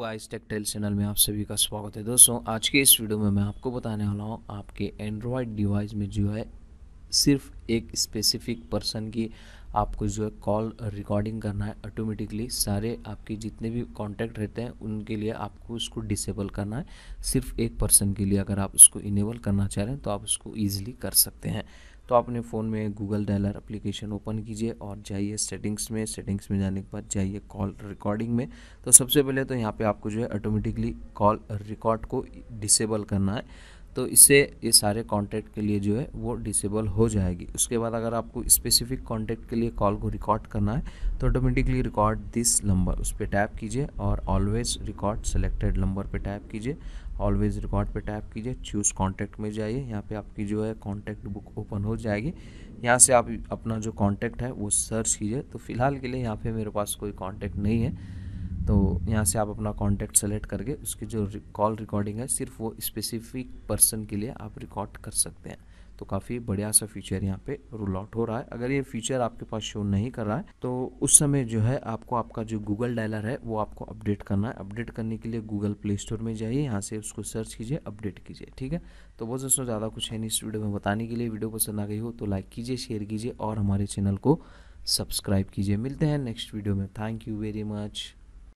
guys take tell channel में आप सभी का स्वागत है दोस्तों आज के इस वीडियो में मैं आपको बताने वाला हूँ आपके एंड्रॉयड डिवाइस में जो है सिर्फ एक स्पेसिफिक पर्सन की आपको जो है कॉल रिकॉर्डिंग करना है ऑटोमेटिकली सारे आपके जितने भी कॉन्टैक्ट रहते हैं उनके लिए आपको उसको डिसेबल करना है सिर्फ एक पर्सन के लिए अगर आप उसको इनेबल करना चाह रहे हैं तो आप उसको ईजिली कर सकते हैं तो आप अपने फ़ोन में गूगल डायलर एप्लीकेशन ओपन कीजिए और जाइए सेटिंग्स में सेटिंग्स में जाने के बाद जाइए कॉल रिकॉर्डिंग में तो सबसे पहले तो यहाँ पे आपको जो है ऑटोमेटिकली कॉल रिकॉर्ड को डिसेबल करना है तो इससे ये सारे कॉन्टैक्ट के लिए जो है वो डिसेबल हो जाएगी उसके बाद अगर आपको स्पेसिफिक कॉन्टैक्ट के लिए कॉल को रिकॉर्ड करना है तो ऑटोमेटिकली रिकॉर्ड दिस नंबर उस पर टैप कीजिए और ऑलवेज़ रिकॉर्ड सेलेक्टेड नंबर पे टैप कीजिए ऑलवेज़ रिकॉर्ड पे टैप कीजिए चूज़ कॉन्टैक्ट में जाइए यहाँ पर आपकी जो है कॉन्टैक्ट बुक ओपन हो जाएगी यहाँ से आप अपना जो कॉन्टैक्ट है वो सर्च कीजिए तो फिलहाल के लिए यहाँ पर मेरे पास कोई कॉन्टैक्ट नहीं है तो यहाँ से आप अपना कॉन्टैक्ट सेलेक्ट करके उसकी जो कॉल रिकॉर्डिंग है सिर्फ वो स्पेसिफिक पर्सन के लिए आप रिकॉर्ड कर सकते हैं तो काफ़ी बढ़िया सा फीचर यहाँ पे रोल आउट हो रहा है अगर ये फीचर आपके पास शो नहीं कर रहा है तो उस समय जो है आपको आपका जो गूगल डायलर है वो आपको अपडेट करना है अपडेट करने के लिए गूगल प्ले स्टोर में जाइए यहाँ से उसको सर्च कीजिए अपडेट कीजिए ठीक है तो वो दोस्तों ज़्यादा कुछ है नहीं इस वीडियो में बताने के लिए वीडियो पसंद आ गई हो तो लाइक कीजिए शेयर कीजिए और हमारे चैनल को सब्सक्राइब कीजिए मिलते हैं नेक्स्ट वीडियो में थैंक यू वेरी मच